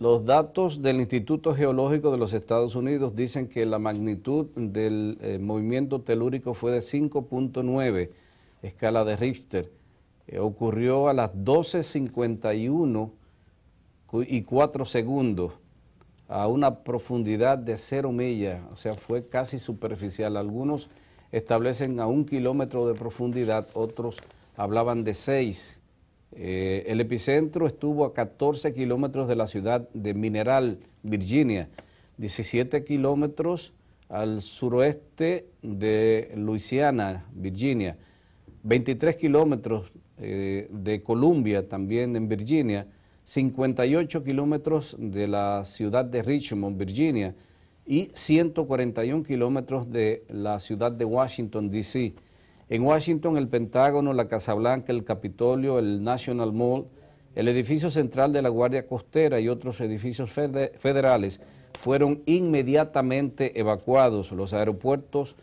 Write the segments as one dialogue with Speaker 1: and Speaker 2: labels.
Speaker 1: Los datos del Instituto Geológico de los Estados Unidos dicen que la magnitud del eh, movimiento telúrico fue de 5.9, escala de Richter. Eh, ocurrió a las 12.51 y 4 segundos a una profundidad de 0 millas, o sea, fue casi superficial. Algunos establecen a un kilómetro de profundidad, otros hablaban de 6 eh, el epicentro estuvo a 14 kilómetros de la ciudad de Mineral, Virginia, 17 kilómetros al suroeste de Luisiana, Virginia, 23 kilómetros eh, de Columbia, también en Virginia, 58 kilómetros de la ciudad de Richmond, Virginia, y 141 kilómetros de la ciudad de Washington, D.C. En Washington, el Pentágono, la Casa Blanca, el Capitolio, el National Mall, el edificio central de la Guardia Costera y otros edificios federales fueron inmediatamente evacuados. Los aeropuertos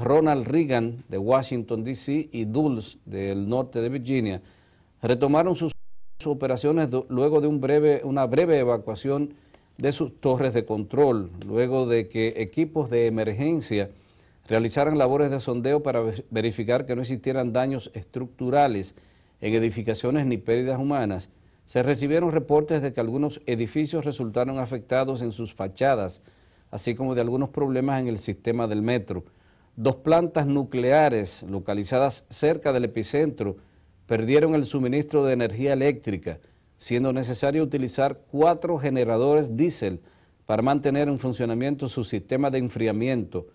Speaker 1: Ronald Reagan de Washington, D.C. y Dulles del norte de Virginia retomaron sus operaciones luego de un breve, una breve evacuación de sus torres de control, luego de que equipos de emergencia realizaran labores de sondeo para verificar que no existieran daños estructurales en edificaciones ni pérdidas humanas, se recibieron reportes de que algunos edificios resultaron afectados en sus fachadas, así como de algunos problemas en el sistema del metro. Dos plantas nucleares localizadas cerca del epicentro perdieron el suministro de energía eléctrica, siendo necesario utilizar cuatro generadores diésel para mantener en funcionamiento su sistema de enfriamiento.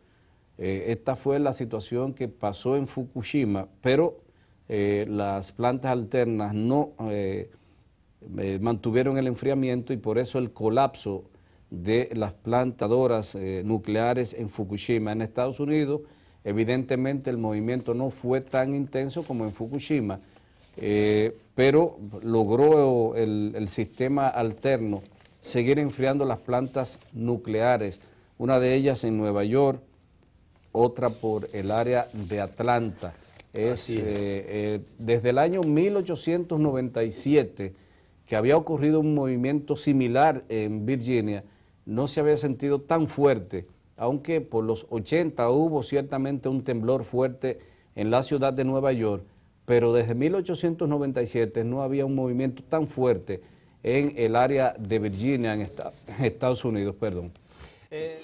Speaker 1: Eh, esta fue la situación que pasó en Fukushima, pero eh, las plantas alternas no eh, mantuvieron el enfriamiento y por eso el colapso de las plantadoras nucleares en Fukushima. En Estados Unidos, evidentemente el movimiento no fue tan intenso como en Fukushima, pero logró el, el sistema alterno seguir enfriando las plantas nucleares, una de ellas en Nueva York, otra por el área de Atlanta. Es, eh, eh, desde el año 1897 que había ocurrido un movimiento similar en Virginia, no se había sentido tan fuerte, aunque por los 80 hubo ciertamente un temblor fuerte en la ciudad de Nueva York, pero desde 1897 no había un movimiento tan fuerte en el área de Virginia, en Estados Unidos. Perdón. Eh,